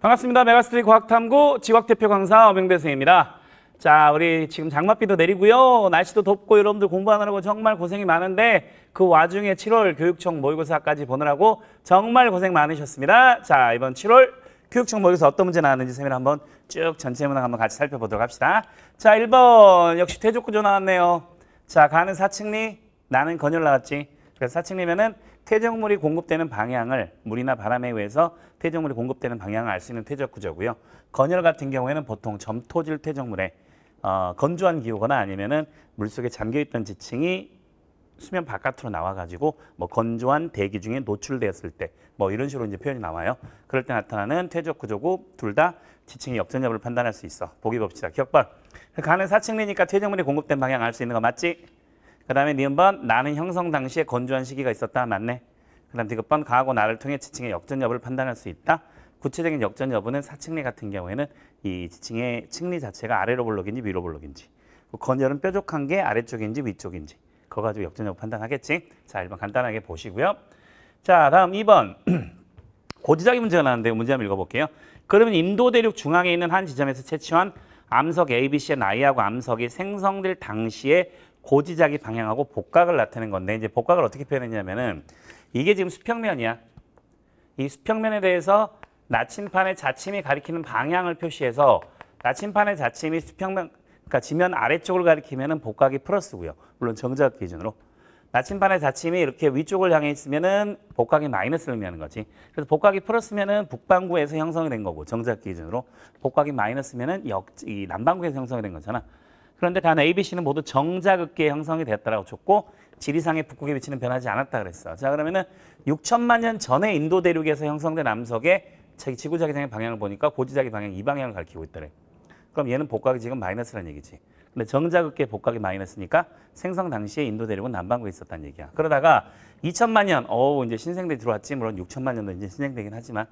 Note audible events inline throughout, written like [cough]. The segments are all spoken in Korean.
반갑습니다. 메가스트리 과학탐구 지각대표 강사 엄영배 선생입니다. 자, 우리 지금 장맛비도 내리고요. 날씨도 덥고 여러분들 공부하느라고 정말 고생이 많은데 그 와중에 7월 교육청 모의고사까지 보느라고 정말 고생 많으셨습니다. 자, 이번 7월 교육청 모의고사 어떤 문제 나왔는지 쌤이랑 한번 쭉 전체 문항 한번 같이 살펴보도록 합시다. 자, 1번 역시 퇴조구조 나왔네요. 자, 가는 사층리 나는 건열 나왔지. 그래서 사층이면은 퇴적물이 공급되는 방향을 물이나 바람에 의해서 퇴적물이 공급되는 방향을 알 수 있는 퇴적 구조고요. 건열 같은 경우에는 보통 점토질 퇴적물에 어, 건조한 기후거나 아니면은 물속에 잠겨있던 지층이 수면 바깥으로 나와가지고 뭐 건조한 대기 중에 노출되었을 때 뭐 이런 식으로 이제 표현이 나와요. 그럴 때 나타나는 퇴적 구조고 둘 다지층의 역전 여을 판단할 수 있어. 보기 봅시다. 격발. 가는 사층리니까 퇴적물이 공급된 방향 알 수 있는 거 맞지? 그 다음에 니은 번 나는 형성 당시에 건조한 시기가 있었다. 맞네. 그 다음 디귿 번 가하고 나를 통해 지칭의 역전 여부를 판단할 수 있다. 구체적인 역전 여부는 사칙리 같은 경우에는 이 지칭의 칙리 자체가 아래로 볼록인지 위로 볼록인지 뭐 건열은 뾰족한 게 아래쪽인지 위쪽인지 그거 가지고 역전 여부 판단하겠지. 자 1번 간단하게 보시고요. 자 다음 2번 [clears throat] 고지자기 문제가 나왔는데 문제 한번 읽어볼게요. 그러면 인도 대륙 중앙에 있는 한 지점에서 채취한 암석 ABC의 나이하고 암석이 생성될 당시에 고지자기 방향하고 복각을 나타낸 건데 이제 복각을 어떻게 표현했냐면은 이게 지금 수평면이야. 이 수평면에 대해서 나침판의 자침이 가리키는 방향을 표시해서 나침판의 자침이 수평면 그러니까 지면 아래쪽을 가리키면은 복각이 플러스고요. 물론 정작 기준으로 나침판의 자침이 이렇게 위쪽을 향해 있으면은 복각이 마이너스를 의미하는 거지. 그래서 복각이 플러스면은 북반구에서 형성이 된 거고 정작 기준으로 복각이 마이너스면은 역이 남반구에서 형성이 된 거잖아. 그런데 단 A, B, C는 모두 정자극기에 형성이 되었다라고 줬고 지리상의 북극의 위치는 변하지 않았다 그랬어. 자 그러면은 6천만 년 전에 인도 대륙에서 형성된 암석의 자기 지구 자기장의 방향을 보니까 고지자기 방향 이 방향을 가리키고 있더래. 그럼 얘는 복각이 지금 마이너스라는 얘기지. 근데 정자극계 복각이 마이너스니까 생성 당시에 인도 대륙은 남반구에 있었다는 얘기야. 그러다가 2천만 년, 어우 이제 신생대 들어왔지 물론 6천만 년도 이제 신생대긴 하지만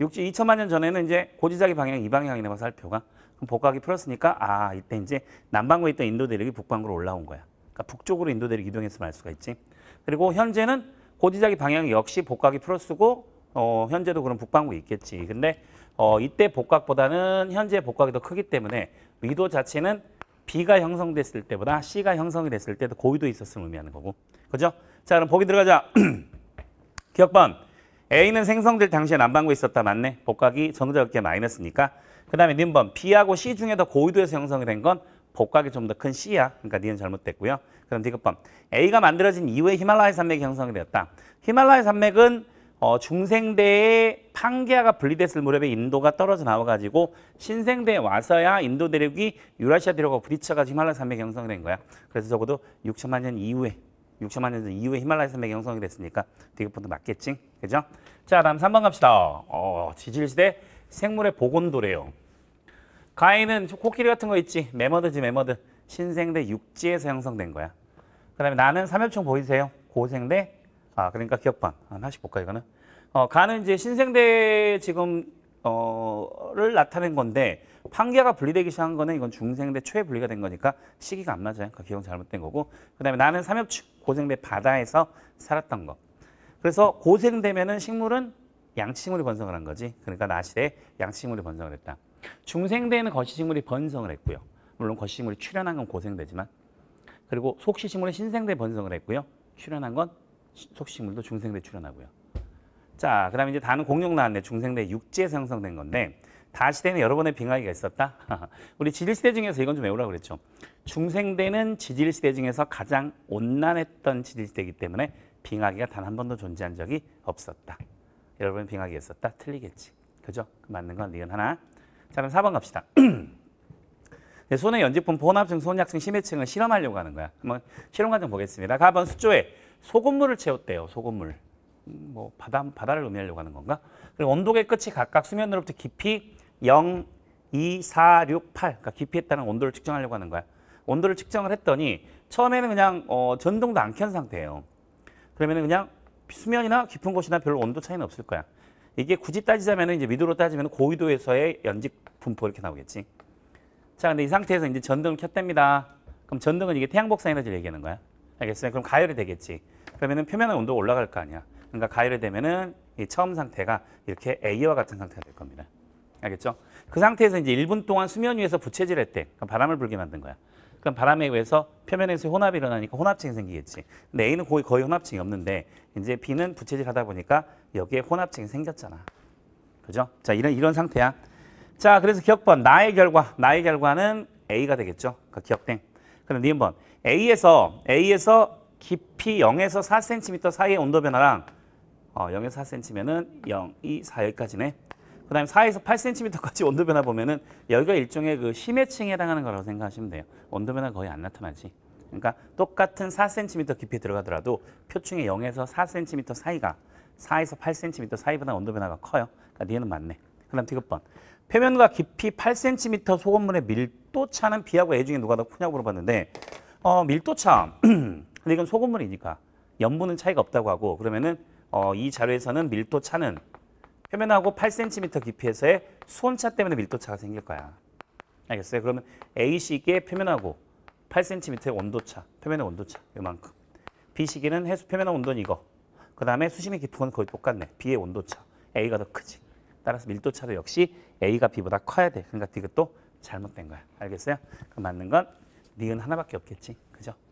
육지 2천만 년 전에는 이제 고지자기 방향 이방향이네 봐서 뭐 살표가. 그럼 복각이 풀었으니까 아 이때 이제 남반구에 있던 인도 대륙이 북방구로 올라온 거야. 그러니까 북쪽으로 인도 대륙이 동했음을알 수가 있지. 그리고 현재는 고지자기 방향 역시 복각이 풀었고 어, 현재도 그런 북반구 있겠지. 근데 어, 이때 복각보다는 현재 복각이 더 크기 때문에 위도 자체는 B가 형성됐을 때보다 C가 형성이 됐을 때도 고위도 있었음을 의미하는 거고. 그죠? 자, 그럼 보기 들어가자. [clears throat] 기억반 A는 생성될 당시에 남방구에 있었다 맞네. 복각이 정적게 마이너스니까. 그 다음에 니은번 B하고 C 중에 더 고위도에서 형성이 된 건 복각이 좀 더 큰 C야. 그러니까 니은 잘못됐고요. 그럼 디귿번 A가 만들어진 이후에 히말라야 산맥이 형성이 되었다. 히말라야 산맥은 어, 중생대의 판계아가 분리됐을 무렵에 인도가 떨어져 나와가지고 신생대에 와서야 인도 대륙이 유라시아 대륙하고 부딪혀가지고 히말라야 산맥이 형성된 거야. 그래서 적어도 6천만 년 이후에 6천만 년 전 이후에 히말라야 산맥이 형성이 됐으니까 디귿번도 맞겠지? 그죠? 자, 다음 3번 갑시다. 어, 지질시대 생물의 복원도래요. 가인은 코끼리 같은 거 있지? 메머드지메머드 신생대 육지에서 형성된 거야. 그 다음에 나는 삼엽충 보이세요? 고생대, 아, 그러니까 기억반. 하나씩 볼까, 이거는? 어, 가는 이제 신생대 지금, 어,를 나타낸 건데, 판계가 분리되기 시작한 거는 이건 중생대 초에 분리가 된 거니까 시기가 안 맞아요. 그 그러니까 기억 잘못된 거고. 그 다음에 나는 삼엽축 고생대 바다에서 살았던 거. 그래서 고생되면은 식물은 양치식물이 번성을 한 거지. 그러니까 나시대 양치식물이 번성을 했다. 중생대에는 거시식물이 번성을 했고요. 물론 거시식물이 출현한 건 고생되지만. 그리고 속시식물은 신생대 번성을 했고요. 출현한 건 속시식물도 중생대 출현하고요. 자, 그다음에 이제 단은 공룡 나왔네. 중생대 육지에서 형성된 건데 다시대는 여러 번의 빙하기가 있었다. [laughs] 우리 지질시대 중에서 이건 좀 외우라고 그랬죠. 중생대는 지질시대 중에서 가장 온난했던 지질시대이기 때문에 빙하기가 단 한 번도 존재한 적이 없었다. 여러 번 빙하기 있었다. 틀리겠지. 그죠? 맞는 건 이건 하나. 자, 그럼 4번 갑시다. [clears throat] 네, 손의 연지품 본합증, 손약증, 심해층을 실험하려고 하는 거야. 한번 실험 과정 보겠습니다. 가번 수조에 소금물을 채웠대요. 소금물. 뭐 바다, 바다를 의미하려고 하는 건가? 그리고 온도계 끝이 각각 수면으로부터 깊이 0, 2, 4, 6, 8 그러니까 깊이에 따른 온도를 측정하려고 하는 거야. 온도를 측정을 했더니 처음에는 그냥 어, 전동도 안 켠 상태예요. 그러면 그냥 수면이나 깊은 곳이나 별로 온도 차이는 없을 거야. 이게 굳이 따지자면 이제 미도로 따지면 고위도에서의 연직 분포 이렇게 나오겠지. 자, 근데 이 상태에서 이제 전등을 켰답니다. 그럼 전등은 이게 태양복사 에너지를 얘기하는 거야. 알겠어요? 그럼 가열이 되겠지. 그러면 표면의 온도가 올라갈 거 아니야. 그러니까 가열이 되면은 이 처음 상태가 이렇게 A와 같은 상태가 될 겁니다. 알겠죠? 그 상태에서 이제 1분 동안 수면 위에서 부채질 했대. 그럼 바람을 불게 만든 거야. 그럼 바람에 의해서 표면에서 혼합이 일어나니까 혼합층이 생기겠지. 근데 A는 거의, 거의 혼합층이 없는데 이제 B는 부채질 하다 보니까 여기에 혼합층이 생겼잖아. 그죠? 자, 이런 이런 상태야. 자, 그래서 기억번 나의 결과, 나의 결과는 A가 되겠죠. 그니까 기억땡. 그럼 니은 번 A에서 A에서 깊이 0에서 4cm 사이의 온도 변화랑 어, 0에서 4cm면은 0, 2, 4 여기까지네. 그 다음에 4에서 8cm까지 [laughs] 온도 변화 보면은 여기가 일종의 그 심해층에 해당하는 거라고 생각하시면 돼요. 온도 변화 거의 안 나타나지. 그러니까 똑같은 4cm 깊이 들어가더라도 표층의 0에서 4cm 사이가 4에서 8cm 사이보다 온도 변화가 커요. 그러니까 니에는 맞네. 그 다음 티급번. 표면과 깊이 8cm 소금물의 밀도차는 B하고 A 중에 누가 더 크냐고 물어봤는데 어, 밀도차. [clears throat] 근데 이건 소금물이니까 염분은 차이가 없다고 하고 그러면은 어, 이 자료에서는 밀도차는 표면하고 8cm 깊이에서의 수온차 때문에 밀도차가 생길 거야. 알겠어요? 그러면 A시기의 표면하고 8cm의 온도차, 표면의 온도차 요만큼. B시기는 해수 표면의 온도는 이거. 그 다음에 수심의 깊은 거의 똑같네. B의 온도차. A가 더 크지. 따라서 밀도차도 역시 A가 B보다 커야 돼. 그러니까 이것도 잘못된 거야. 알겠어요? 그 맞는 건 니은 하나밖에 없겠지. 그죠?